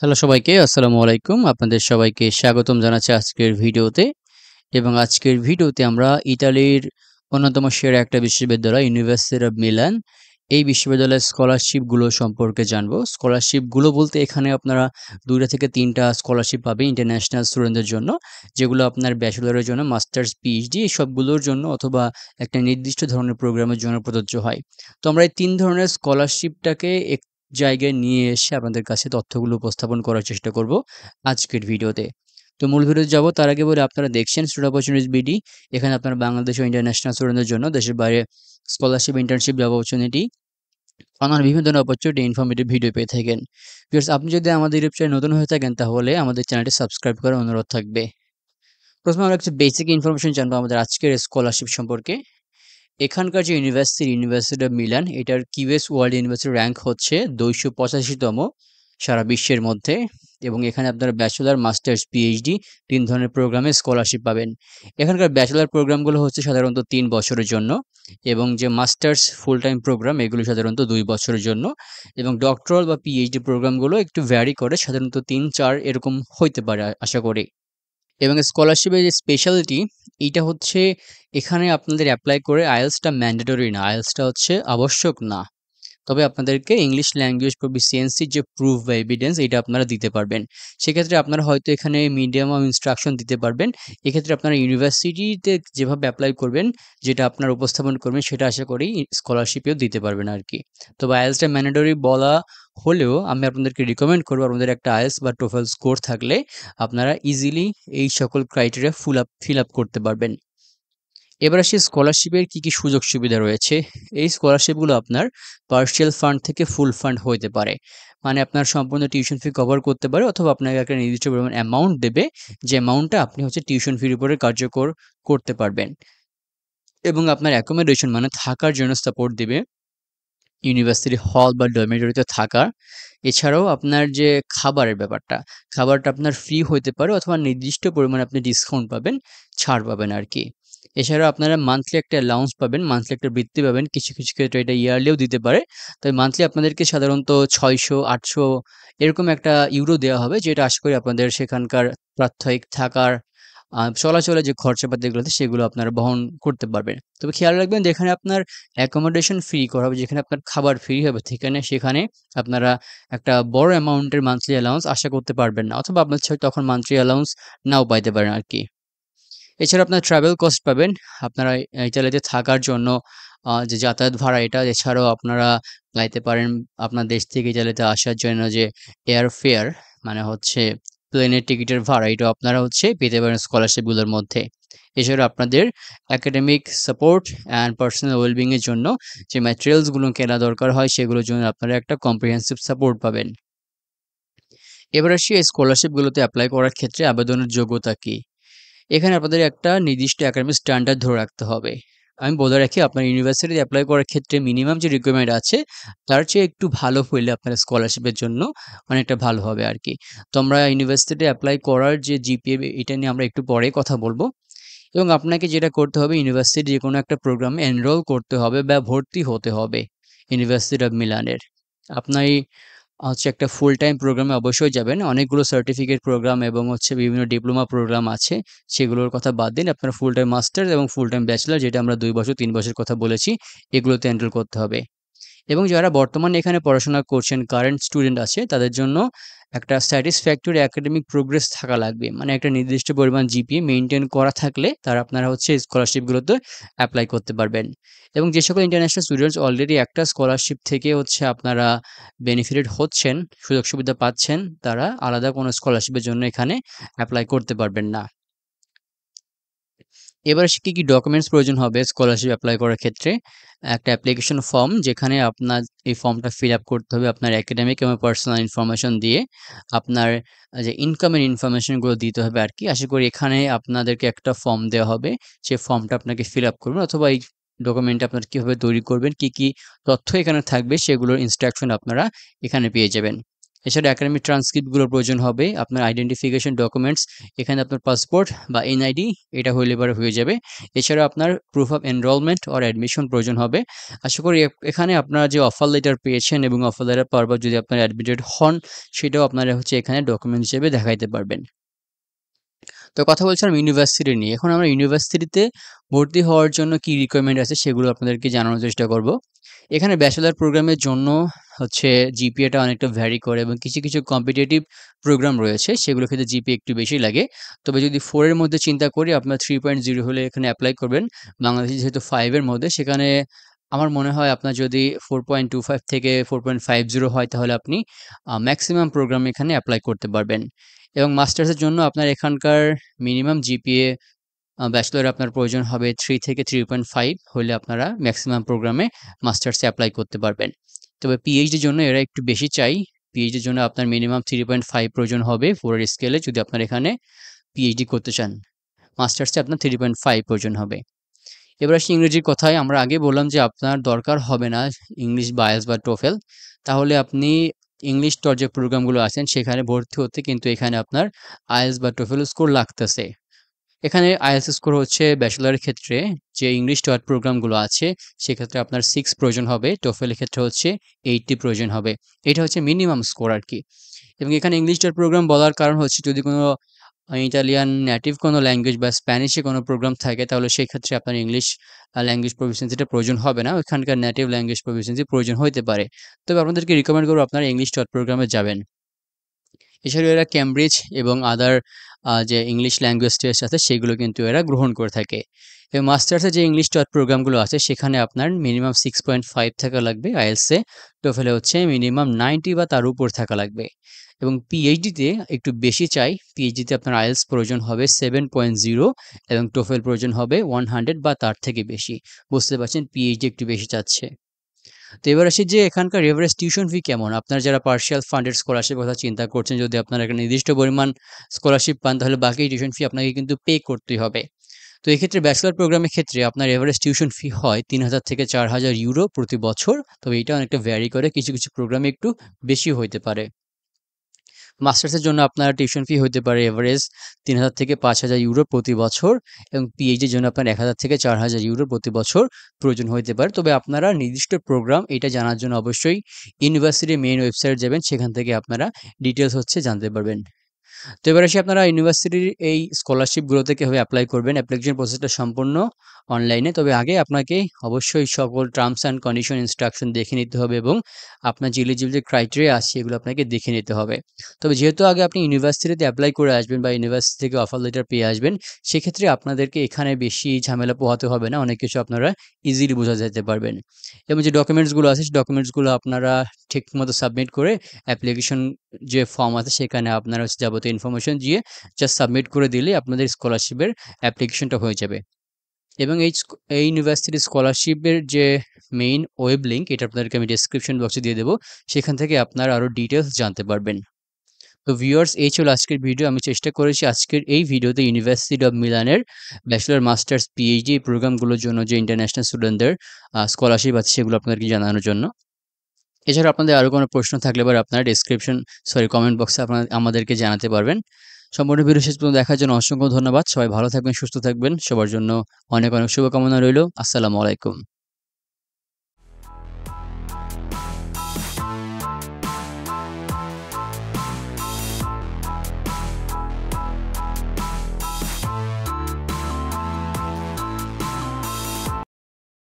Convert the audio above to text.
hello সবাইকে আসসালামু আলাইকুম আপনাদের সবাইকে স্বাগতম জানাচ্ছি আজকের ভিডিওতে এবং আজকের ভিডিওতে আমরা ইতালির অন্যতম সেরা একটা বিশ্ববিদ্যালয় ইউনিভার্সিটি অব মিলান এই বিশ্ববিদ্যালয়ের স্কলারশিপগুলো সম্পর্কে জানবো স্কলারশিপগুলো বলতে এখানে আপনারা দুইটা থেকে তিনটা স্কলারশিপ পাবে ইন্টারন্যাশনাল স্টুডেন্টদের জন্য যেগুলো আপনার ব্যাচেলরের জন্য মাস্টার্স পিএইচডি সবগুলোর জন্য অথবা একটা নির্দিষ্ট ধরনের প্রোগ্রামের জন্য প্রযোজ্য হয় তো আমরা এই তিন ধরনের স্কলারশিপটাকে এক জায়গায় নিয়ে এসে আপনাদের কাছে তথ্যগুলো উপস্থাপন করার চেষ্টা করব আজকের ভিডিওতে তো মূল ভিডিওতে যাবো তার আগে বলে আপনারা দেখছেন স্টুডেন্ট অপরচুনিটিস বিডি এখানে আপনারা বাংলাদেশ ও ইন্টারন্যাশনাল স্টুডেন্টদের জন্য দেশের বাইরে স্কলারশিপ ইন্টার্নশিপ জব অপরচুনিটি অনার বিভিন্ন ধরনের অপরচুনিটি ইনফরমেটিভ ভিডিও পেয়ে থাকেন বিকজ আপনি যদি আমাদের ইউটিউব নতুন হয়ে থাকেন তাহলে আমাদের চ্যানেলটি সাবস্ক্রাইব করার অনুরোধ থাকবে প্রথমে আমরা কিছু বেসিক ইনফরমেশন জানবো আমাদের আজকের স্কলারশিপ সম্পর্কে এখানকার যে ইউনিভার্সিটি ইউনিভার্সিটি অফ মিলান এটার কিউএস ওয়ার্ল্ড ইউনিভার্সিটি র্যাঙ্ক হচ্ছে দুইশো পঁচাশিতম সারা বিশ্বের মধ্যে এবং এখানে আপনারা ব্যাচেলার মাস্টার্স পিএইচডি তিন ধরনের প্রোগ্রামে স্কলারশিপ পাবেন এখানকার ব্যাচেলার প্রোগ্রামগুলো হচ্ছে সাধারণত তিন বছরের জন্য এবং যে মাস্টার্স ফুল টাইম প্রোগ্রাম এগুলো সাধারণত দুই বছরের জন্য এবং ডক্টরাল বা পিএইচডি প্রোগ্রামগুলো একটু ভ্যারি করে সাধারণত তিন চার এরকম হইতে পারে আশা করি এবং স্কলারশিপের যে স্পেশালিটি এইটা হচ্ছে এখানে আপনাদের অ্যাপ্লাই করে আইএলসটা ম্যান্ডেটরি না আইএলসটা হচ্ছে আবশ্যক না তবে আপনাদেরকে ইংলিশ ল্যাঙ্গুয়েজ প্রফিসিয়েন্সির যে প্রুফ বা এভিডেন্স এটা আপনারা দিতে পারবেন সেক্ষেত্রে আপনারা হয়তো এখানে মিডিয়াম অফ ইনস্ট্রাকশন দিতে পারবেন এক্ষেত্রে আপনারা ইউনিভার্সিটিতে যেভাবে অ্যাপ্লাই করবেন যেটা আপনার উপস্থাপন করবেন সেটা আশা করি স্কলারশিপেও দিতে পারবেন আর কি তবে আয়েলসটা ম্যান্ডেটরি বলা হলেও আমি আপনাদেরকে রিকমেন্ড করবো আপনাদের একটা আয়েলস বা টোফেল স্কোর থাকলে আপনারা ইজিলি এই সকল criteria full up fill up করতে পারবেন এবার আসি স্কলারশিপের কি কি সুযোগ সুবিধা রয়েছে এই স্কলারশিপগুলো আপনার পার্সিয়াল ফান্ড থেকে ফুল ফান্ড হতে পারে মানে আপনার সম্পূর্ণ টিউশন ফি কভার করতে পারে অথবা আপনাকে একটা নির্দিষ্ট পরিমাণ অ্যামাউন্ট দেবে যে অ্যামাউন্টটা আপনি হচ্ছে টিউশন ফির উপরে কার্যকর করতে পারবেন এবং আপনার অ্যাকোমোডেশন মানে থাকার জন্য সাপোর্ট দেবে ইউনিভার্সিটি হল বা ডরমেটরিতে থাকার এছাড়াও আপনার যে খাবারের ব্যাপারটা খাবারটা আপনার ফ্রি হতে পারে অথবা নির্দিষ্ট পরিমাণে আপনি ডিসকাউন্ট পাবেন ছাড় পাবেন আর কি এছাড়াও আপনারা মান্থলি একটা অ্যালাউন্স পাবেন মান্থলি একটা বৃত্তি পাবেন কিছু কিছু ক্ষেত্রে এটা ইয়ারলিও দিতে পারে তবে মান্থলি আপনাদেরকে সাধারণত ছয়শো আটশো এরকম একটা ইউরো দেওয়া হবে যেটা আশা করি আপনাদের সেখানকার প্রাত্যহিক থাকার চলাচলে যে খরচাপাতিগুলোতে সেগুলো আপনারা বহন করতে পারবেন তবে খেয়াল রাখবেন যেখানে আপনার অ্যাকোমোডেশন ফ্রি করা হবে যেখানে আপনার খাবার ফ্রি হবে সেখানে সেখানে আপনারা একটা বড় অ্যামাউন্টের মান্থলি অ্যালাউন্স আশা করতে পারবেন না অথবা আপনার তখন মান্থলি অ্যালাউন্স নাও পাইতে পারেন আর কি এছাড়া আপনার ট্রাভেল কস্ট পাবেন আপনারা ইতালিতে থাকার জন্য যে যাতায়াত ভাড়া এটা এছাড়াও আপনারা গাইতে পারেন আপনার দেশ থেকে ইতালিতে আসার জন্য যে এয়ার ফেয়ার মানে হচ্ছে প্লেনের টিকিটের ভাড়া এটা আপনারা হচ্ছে পেতে পারেন স্কলারশিপগুলোর মধ্যে এছাড়া আপনাদের একাডেমিক সাপোর্ট অ্যান্ড পার্সোনাল ওয়েলবিংয়ের জন্য যে ম্যাটেরিয়ালসগুলো কেনা দরকার হয় সেগুলোর জন্য আপনারা একটা কম্প্রিহেন্সিভ সাপোর্ট পাবেন এবার আসি এই স্কলারশিপগুলোতে অ্যাপ্লাই করার ক্ষেত্রে আবেদনের যোগ্যতা কী এখানে আপনাদের একটা নির্দিষ্ট একাডেমিক স্ট্যান্ডার্ড ধরে রাখতে হবে আমি বলে রাখি আপনার ইউনিভার্সিটিতে অ্যাপ্লাই করার ক্ষেত্রে মিনিমাম যে রিকোয়ারমেন্ট আছে তার চেয়ে একটু ভালো হইলে আপনার স্কলারশিপের জন্য অনেকটা ভালো হবে আর কি তো আমরা ইউনিভার্সিটিতে অ্যাপ্লাই করার যে জিপিএ এটা নিয়ে আমরা একটু পরে কথা বলবো এবং আপনাকে যেটা করতে হবে ইউনিভার্সিটি যে কোনো একটা প্রোগ্রামে এনরোল করতে হবে বা ভর্তি হতে হবে ইউনিভার্সিটি অফ মিলানের আপনার এই হচ্ছে একটা ফুল টাইম প্রোগ্রামে অবশ্যই যাবেন অনেকগুলো সার্টিফিকেট প্রোগ্রাম এবং হচ্ছে বিভিন্ন ডিপ্লোমা প্রোগ্রাম আছে সেগুলোর কথা বাদ দিন আপনারা ফুল টাইম মাস্টার্স এবং ফুল টাইম ব্যাচেলার যেটা আমরা দুই বছর তিন বছর কথা বলেছি এগুলোতে এনরোল করতে হবে এবং যারা বর্তমানে এখানে পড়াশোনা করছেন কারেন্ট স্টুডেন্ট আছে তাদের জন্য একটা স্যাটিসফ্যাক্টরি একাডেমিক প্রোগ্রেস থাকা লাগবে মানে একটা নির্দিষ্ট পরিমাণ জিপিএ মেনটেন করা থাকলে তারা আপনারা হচ্ছে স্কলারশিপগুলোতে অ্যাপ্লাই করতে পারবেন এবং যে সকল ইন্টারন্যাশনাল স্টুডেন্টস অলরেডি একটা স্কলারশিপ থেকে হচ্ছে আপনারা বেনিফিটেড হচ্ছেন সুযোগ সুবিধা পাচ্ছেন তারা আলাদা কোনো স্কলারশিপের জন্য এখানে অ্যাপ্লাই করতে পারবেন না এবার সে কী কী ডকুমেন্টস প্রয়োজন হবে স্কলারশিপ অ্যাপ্লাই করার ক্ষেত্রে একটা অ্যাপ্লিকেশন ফর্ম যেখানে আপনার এই ফর্মটা ফিল আপ করতে হবে আপনার একাডেমিক এবং পার্সোনাল ইনফরমেশন দিয়ে আপনার যে ইনকামের ইনফরমেশনগুলো দিতে হবে আর কি আশা করি এখানে আপনাদেরকে একটা ফর্ম দেওয়া হবে সে ফর্মটা আপনাকে ফিল আপ করবেন অথবা এই ডকুমেন্ট আপনারা কীভাবে তৈরি করবেন কি কি তথ্য এখানে থাকবে সেগুলোর ইনস্ট্রাকশন আপনারা এখানে পেয়ে যাবেন এছাড়া একাডেমিক ট্রান্সক্রিপ্টগুলোর প্রয়োজন হবে আপনার আইডেন্টিফিকেশন ডকুমেন্টস এখানে আপনার পাসপোর্ট বা এনআইডি এটা হইলে পরে হয়ে যাবে এছাড়া আপনার proof of enrolment or admission প্রয়োজন হবে আশা করি এখানে আপনারা যে অফার লেটার পেয়েছেন এবং অফার লেটার পাওয়ার যদি আপনারা অ্যাডমিটেড হন সেটাও আপনারা হচ্ছে এখানে ডকুমেন্ট হিসেবে দেখাইতে পারবেন তো কথা বলছিলাম ইউনিভার্সিটি নিয়ে এখন আমরা ইউনিভার্সিটিতে ভর্তি হওয়ার জন্য কি রিকোয়ারমেন্ট আছে সেগুলো আপনাদেরকে জানানোর চেষ্টা করব এখানে ব্যাচেলার প্রোগ্রামের জন্য হচ্ছে জিপিএটা অনেকটা ভ্যারি করে এবং কিছু কিছু কম্পিটিটিভ প্রোগ্রাম রয়েছে সেগুলো ক্ষেত্রে জিপি একটু বেশি লাগে তবে যদি ফোরের মধ্যে চিন্তা করি আপনার থ্রি পয়েন্ট জিরো হলে এখানে অ্যাপ্লাই করবেন বাংলাদেশে যেহেতু ফাইভের মধ্যে সেখানে আমার মনে হয় আপনার যদি ফোর পয়েন্ট টু ফাইভ থেকে ফোর পয়েন্ট ফাইভ জিরো হয় তাহলে আপনি ম্যাক্সিমাম প্রোগ্রাম এখানে অ্যাপ্লাই করতে পারবেন এবং মাস্টার্সের জন্য আপনার এখানকার মিনিমাম জিপিএ ব্যাচেলর আপনার প্রয়োজন হবে থ্রি থেকে থ্রি পয়েন্ট ফাইভ হলে আপনারা ম্যাক্সিমাম প্রোগ্রামে মাস্টার্সে অ্যাপ্লাই করতে পারবেন তবে পিএইচডির জন্য এরা একটু বেশি চাই পিএইচডির জন্য আপনার মিনিমাম থ্রি পয়েন্ট ফাইভ প্রয়োজন হবে ফোরের স্কেলে যদি আপনার এখানে পিএইচডি করতে চান মাস্টার্সে আপনার থ্রি পয়েন্ট ফাইভ প্রয়োজন হবে এবার আসি ইংরেজির কথায় আমরা আগে বললাম যে আপনার দরকার হবে না ইংলিশ বায়াস বা টোফেল তাহলে আপনি ইংলিশ টর যে প্রোগ্রামগুলো আছেন সেখানে ভর্তি হতে কিন্তু এখানে আপনার আইএলস বা টোফেল স্কোর লাগতেছে এখানে আইএলস স্কোর হচ্ছে ব্যাচেলারের ক্ষেত্রে যে ইংলিশ টয়ার প্রোগ্রামগুলো আছে সেক্ষেত্রে আপনার সিক্স প্রয়োজন হবে টোফেলের ক্ষেত্রে হচ্ছে এইটটি প্রয়োজন হবে এটা হচ্ছে মিনিমাম স্কোর আর কি এবং এখানে ইংলিশ টয়ার প্রোগ্রাম বলার কারণ হচ্ছে যদি কোনো ইটালিয়ান নেটিভ কোনো ল্যাঙ্গুয়েজ বা স্প্যানিশে কোনো প্রোগ্রাম থাকে তাহলে সেই ক্ষেত্রে আপনার ইংলিশ ল্যাঙ্গুয়েজ প্রফিসিয়েন্সিটা প্রয়োজন হবে না ওইখানকার নেটিভ ল্যাঙ্গুয়েজ প্রফিসিয়েন্সি প্রয়োজন হতে পারে তবে আপনাদেরকে রিকমেন্ড করবো আপনারা ইংলিশ ডট প্রোগ্রামে যাবেন এছাড়াও এরা ক্যামব্রিজ এবং আদার যে ইংলিশ ল্যাঙ্গুয়েজ টেস্ট আছে সেগুলো কিন্তু এরা গ্রহণ করে থাকে এবং মাস্টার্সে যে ইংলিশ টট প্রোগ্রামগুলো আছে সেখানে আপনার মিনিমাম সিক্স পয়েন্ট ফাইভ থাকা লাগবে আইএলসে টোফেলে হচ্ছে মিনিমাম নাইনটি বা তার উপর থাকা লাগবে এবং পিএইচডিতে একটু বেশি চাই পিএইচডিতে আপনার আইএলস প্রয়োজন হবে সেভেন পয়েন্ট জিরো এবং টোফেল প্রয়োজন হবে ওয়ান হান্ড্রেড বা তার থেকে বেশি বুঝতে পারছেন পিএইচডি একটু বেশি চাচ্ছে তো এবার আসি যে এখানকার এভারেজ টিউশন ফি কেমন আপনার যারা পার্শিয়াল ফান্ডেড স্কলারশিপ কথা চিন্তা করছেন যদি আপনারা একটা নির্দিষ্ট পরিমাণ স্কলারশিপ পান তাহলে বাকি টিউশন ফি আপনাকে কিন্তু পে করতেই হবে তো এক্ষেত্রে ব্যাচেলার প্রোগ্রামের ক্ষেত্রে আপনার এভারেজ টিউশন ফি হয় তিন হাজার থেকে চার হাজার ইউরো প্রতি বছর তবে এটা অনেকটা ভ্যারি করে কিছু কিছু প্রোগ্রামে একটু বেশি হইতে পারে মাস্টার্সের জন্য আপনার টিউশন ফি হতে পারে এভারেজ তিন হাজার থেকে পাঁচ হাজার ইউরো প্রতি বছর এবং পিএইচডির জন্য আপনার এক হাজার থেকে চার হাজার ইউরো প্রতি বছর প্রয়োজন হতে পারে তবে আপনারা নির্দিষ্ট প্রোগ্রাম এটা জানার জন্য অবশ্যই ইউনিভার্সিটির মেইন ওয়েবসাইট যাবেন সেখান থেকে আপনারা ডিটেলস হচ্ছে জানতে পারবেন তো এবার এসে আপনারা ইউনিভার্সিটির এই স্কলারশিপগুলোতে কীভাবে অ্যাপ্লাই করবেন অ্যাপ্লিকেশন প্রসেসটা সম্পূর্ণ অনলাইনে তবে আগে আপনাকে অবশ্যই সকল টার্মস অ্যান্ড কন্ডিশন ইনস্ট্রাকশন দেখে নিতে হবে এবং আপনার যে এলিজিবিলিটি ক্রাইটেরিয়া আছে এগুলো আপনাকে দেখে নিতে হবে তবে যেহেতু আগে আপনি ইউনিভার্সিটিতে অ্যাপ্লাই করে আসবেন বা ইউনিভার্সিটি থেকে অফার লেটার পেয়ে আসবেন সেক্ষেত্রে আপনাদেরকে এখানে বেশি ঝামেলা পোহাতে হবে না অনেক কিছু আপনারা ইজিলি বোঝা যেতে পারবেন এবং যে ডকুমেন্টসগুলো আছে সেই ডকুমেন্টসগুলো আপনারা ঠিকমতো সাবমিট করে অ্যাপ্লিকেশন যে ফর্ম আছে সেখানে আপনারা হচ্ছে যাবতীয় ইনফরমেশন দিয়ে জাস্ট সাবমিট করে দিলে আপনাদের স্কলারশিপের অ্যাপ্লিকেশনটা হয়ে যাবে এবং এই এই ইউনিভার্সিটির স্কলারশিপের যে মেইন ওয়েব লিঙ্ক এটা আপনাদেরকে আমি ডিসক্রিপশন বক্সে দিয়ে দেবো সেখান থেকে আপনারা আরও ডিটেলস জানতে পারবেন তো ভিউয়ার্স এই ছিল আজকের ভিডিও আমি চেষ্টা করেছি আজকের এই ভিডিওতে ইউনিভার্সিটি অফ মিলানের ব্যাচেলার মাস্টার্স পিএইচডি প্রোগ্রামগুলোর জন্য যে ইন্টারন্যাশনাল স্টুডেন্টদের স্কলারশিপ আছে সেগুলো আপনাদেরকে জানানোর জন্য এছাড়া আপনাদের আরও কোনো প্রশ্ন থাকলে পরে আপনারা ডিসক্রিপশন সরি কমেন্ট বক্সে আপনারা আমাদেরকে জানাতে পারবেন সম্পূর্ণ ভিডিও শেষ পর্যন্ত দেখার জন্য অসংখ্য ধন্যবাদ সবাই ভালো থাকবেন সুস্থ থাকবেন সবার জন্য অনেক অনেক শুভকামনা রইল আসসালামু আলাইকুম